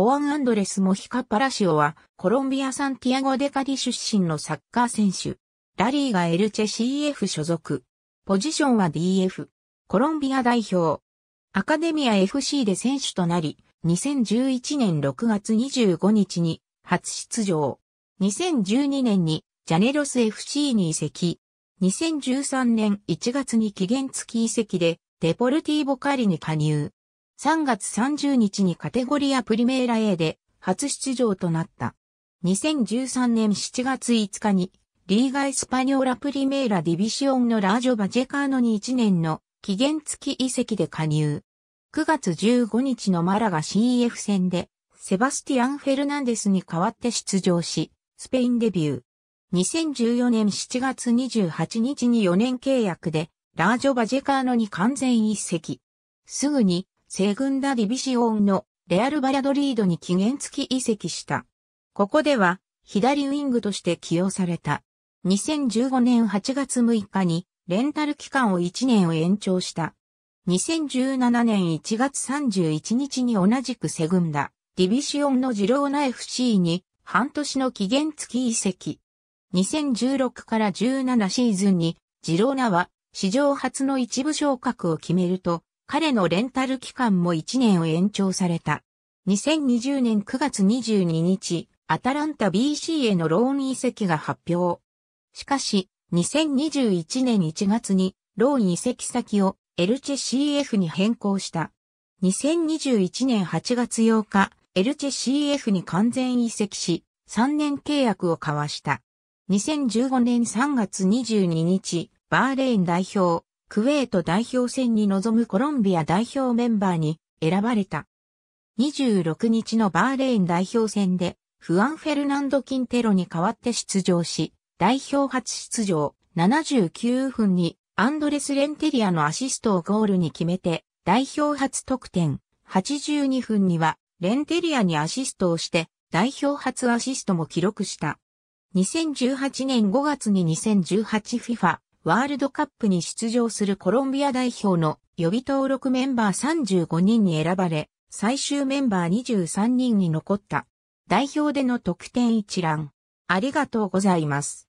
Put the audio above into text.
ホアン・アンドレス・モヒカ・パラシオは、コロンビア・サンティアゴ・デカディ出身のサッカー選手。ラリーがエルチェ CF 所属。ポジションは DF。コロンビア代表。アカデミア FC で選手となり、2011年6月25日に初出場。2012年にジャネロス FC に移籍。2013年1月に期限付き移籍でデポルティーボカリに加入。3月30日にカテゴリアプリメーラ A で初出場となった。2013年7月5日にリーガ・エスパニョーラ・プリメーラ・ディビシオンのラージョ・バジェカーノに1年の期限付き移籍で加入。9月15日のマラガ CF 戦でセバスティアン・フェルナンデスに代わって出場し、スペインデビュー。2014年7月28日に4年契約でラージョ・バジェカーノに完全移籍。すぐにセグンダディビシオンのレアル・バラドリードに期限付き移籍した。ここでは左ウィングとして起用された。2015年8月6日にレンタル期間を1年を延長した。2017年1月31日に同じくセグンダ、ディビシオンのジローナ FC に半年の期限付き移籍。2016から17シーズンにジローナは史上初の一部昇格を決めると彼のレンタル期間も1年を延長された。2020年9月22日、アタランタ BC へのローン移籍が発表。しかし、2021年1月にローン移籍先をエルチェ CF に変更した。2021年8月8日、エルチェ CF に完全移籍し、3年契約を交わした。2015年3月22日、バーレーン代表、クウェート代表戦に臨むコロンビア代表メンバーに選ばれた。26日のバーレーン代表戦で、フアン・フェルナンド・キンテロに代わって出場し、代表初出場79分にアンドレス・レンテリアのアシストをゴールに決めて、代表初得点82分にはレンテリアにアシストをして代表初アシストも記録した。2018年5月に 2018FIFA ワールドカップに出場するコロンビア代表の予備登録メンバー35人に選ばれ、最終メンバー23人に残った。代表での得点一覧。ありがとうございます。